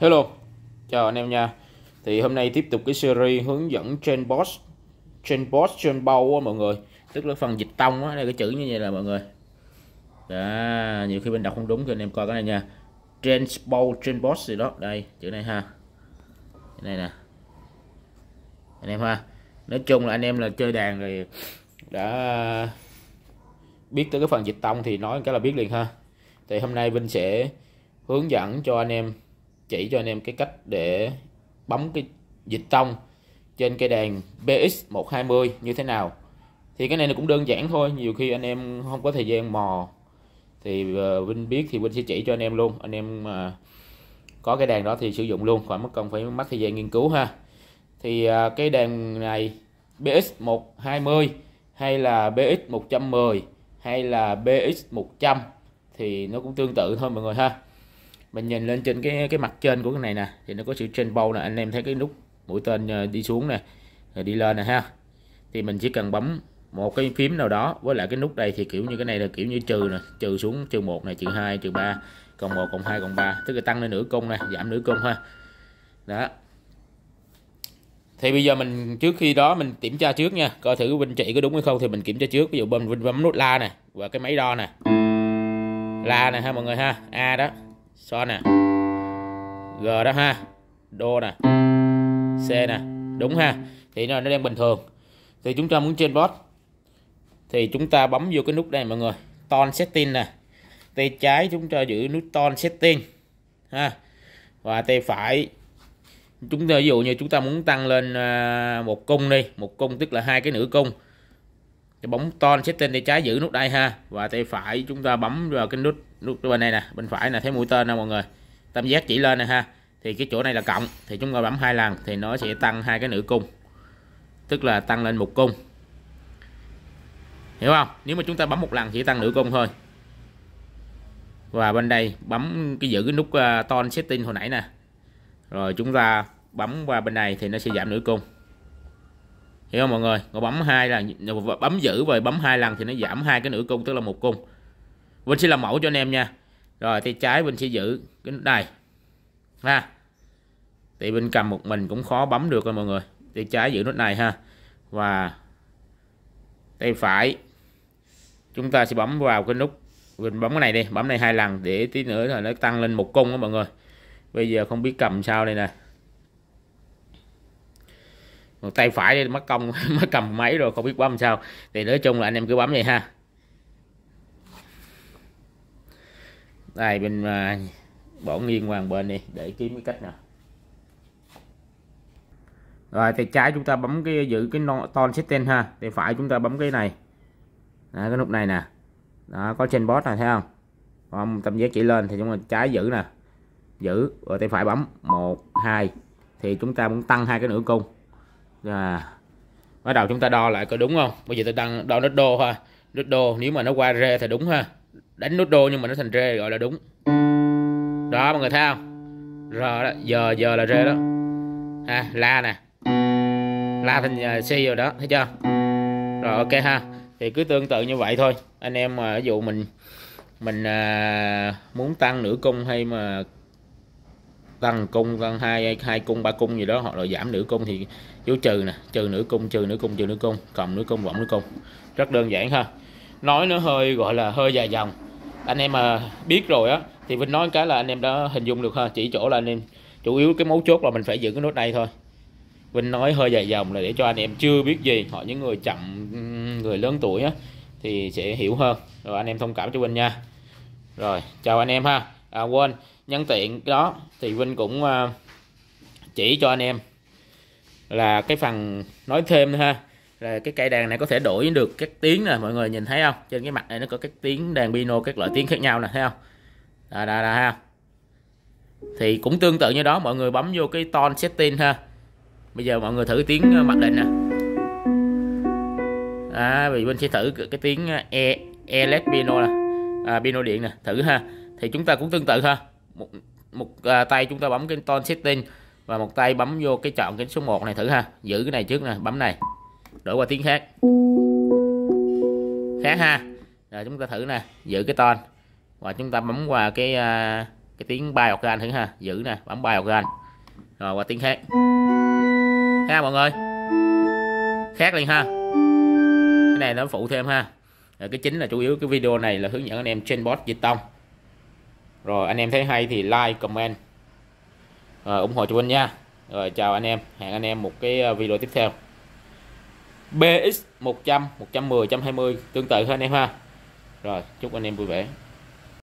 Hello, chào anh em nha Thì hôm nay tiếp tục cái series hướng dẫn trên boss Trên boss, trên bow á mọi người Tức là phần dịch tông á, đây cái chữ như vậy là mọi người Đó, nhiều khi mình đọc không đúng thì anh em coi cái này nha Trên bow trên boss gì đó, đây chữ này ha Cái này nè Anh em ha Nói chung là anh em là chơi đàn rồi Đã biết tới cái phần dịch tông thì nói cái là biết liền ha Thì hôm nay Vinh sẽ hướng dẫn cho anh em chỉ cho anh em cái cách để bấm cái dịch tông trên cây đàn BX120 như thế nào thì cái này nó cũng đơn giản thôi nhiều khi anh em không có thời gian mò thì ờ, Vinh biết thì Vinh sẽ chỉ cho anh em luôn anh em mà ờ, có cái đàn đó thì sử dụng luôn khỏi mất công phải mất thời gian nghiên cứu ha thì ờ, cái đàn này BX120 hay là BX110 hay là BX100 thì nó cũng tương tự thôi mọi người ha mình nhìn lên trên cái cái mặt trên của cái này nè thì nó có chữ trên bầu nè anh em thấy cái nút mũi tên ờ, đi xuống nè rồi đi lên nè ha thì mình chỉ cần bấm một cái phím nào đó với lại cái nút đây thì kiểu như cái này là kiểu như trừ nè trừ xuống trừ một này trừ hai trừ ba cộng một cộng hai cộng ba tức là tăng lên nửa cung này giảm nửa cung ha đó thì bây giờ mình trước khi đó mình kiểm tra trước nha coi thử bên chị có đúng hay không thì mình kiểm tra trước ví dụ bấm bấm nút la nè và cái máy đo nè la nè ha mọi người ha a đó so nè g đó ha đô nè c nè đúng ha thì nó đang bình thường thì chúng ta muốn trên bot thì chúng ta bấm vô cái nút đây mọi người ton setting nè tay trái chúng ta giữ nút ton setting ha và tay phải chúng ta ví dụ như chúng ta muốn tăng lên à, một cung đi một cung tức là hai cái nửa cung cái bóng to setting tên tay trái giữ nút đây ha và tay phải chúng ta bấm vào cái nút nút bên này nè bên phải là thấy mũi tên nè mọi người tam giác chỉ lên nè ha thì cái chỗ này là cộng thì chúng ta bấm hai lần thì nó sẽ tăng hai cái nữ cung tức là tăng lên một cung hiểu không nếu mà chúng ta bấm một lần chỉ tăng nửa cung thôi và bên đây bấm cái giữ cái nút uh, ton setting hồi nãy nè rồi chúng ta bấm qua bên này thì nó sẽ giảm nửa cung hiểu không mọi người ngồi bấm hai là bấm giữ rồi bấm hai lần thì nó giảm hai cái nửa cung tức là một cung Vinh sẽ làm mẫu cho anh em nha rồi tay trái Vinh sẽ giữ cái này ha thì Vinh cầm một mình cũng khó bấm được rồi mọi người tay trái giữ nút này ha và tay phải chúng ta sẽ bấm vào cái nút Vinh bấm cái này đi bấm này hai lần để tí nữa là nó tăng lên một cung đó mọi người bây giờ không biết cầm sao đây nè tay phải đây mất công mất cầm máy rồi không biết bấm sao thì nói chung là anh em cứ bấm vậy ha đây bên à, bỏ nghiêng qua một bên đi để kiếm cái cách nào rồi thì trái chúng ta bấm cái giữ cái ton setting ha thì phải chúng ta bấm cái này đó, cái nút này nè đó có trên boss này thấy không còn tâm giác chỉ lên thì chúng ta trái giữ nè giữ rồi tay phải bấm một hai thì chúng ta muốn tăng hai cái nửa cung à. bắt đầu chúng ta đo lại có đúng không bây giờ tôi đang đo nốt đô ha nốt đô nếu mà nó qua rê thì đúng ha đánh nốt đô nhưng mà nó thành rê gọi là đúng đó mọi người thấy không Rờ đó giờ giờ là rê đó ha la nè la thành si à, rồi đó thấy chưa rồi ok ha thì cứ tương tự như vậy thôi anh em mà ví dụ mình mình à, muốn tăng nửa cung hay mà tăng cung tăng hai hai cung ba cung gì đó hoặc là giảm nửa cung thì dấu trừ nè trừ nửa cung trừ nửa cung trừ nửa cung cộng nửa cung võng nửa cung rất đơn giản ha nói nó hơi gọi là hơi dài dòng anh em mà biết rồi á thì vinh nói cái là anh em đã hình dung được ha chỉ chỗ là anh em chủ yếu cái mấu chốt là mình phải giữ cái nốt đây thôi vinh nói hơi dài dòng là để cho anh em chưa biết gì họ những người chậm người lớn tuổi á thì sẽ hiểu hơn rồi anh em thông cảm cho vinh nha rồi chào anh em ha à quên nhân tiện đó thì Vinh cũng ờ, chỉ cho anh em là cái phần nói thêm ha là cái cây đàn này có thể đổi được các tiếng nè mọi người nhìn thấy không trên cái mặt này nó có các tiếng đàn piano các loại tiếng khác nhau nè thấy không đó đó đó ha thì cũng tương tự như đó mọi người bấm vô cái tone setting ha bây giờ mọi người thử tiếng ờ, mặc định nè à vì mình sẽ thử cái tiếng ờ, e e led piano nè à, piano điện nè thử ha thì chúng ta cũng tương tự ha một một à, tay chúng ta bấm cái tone setting và một tay bấm vô cái chọn cái số 1 này thử ha giữ cái này trước nè bấm này đổi qua tiếng khác khác ha rồi chúng ta thử nè giữ cái tone và chúng ta bấm qua cái à, cái tiếng bay anh thử ha giữ nè bấm bay anh rồi qua tiếng khác ha mọi người khác liền ha cái này nó phụ thêm ha rồi cái chính là chủ yếu cái video này là hướng dẫn anh em trên bot dịch tông rồi anh em thấy hay thì like comment rồi, ủng hộ cho mình nha rồi chào anh em hẹn anh em một cái ờ, video tiếp theo BX 100 110 120 tương tự thôi anh em ha rồi chúc anh em vui vẻ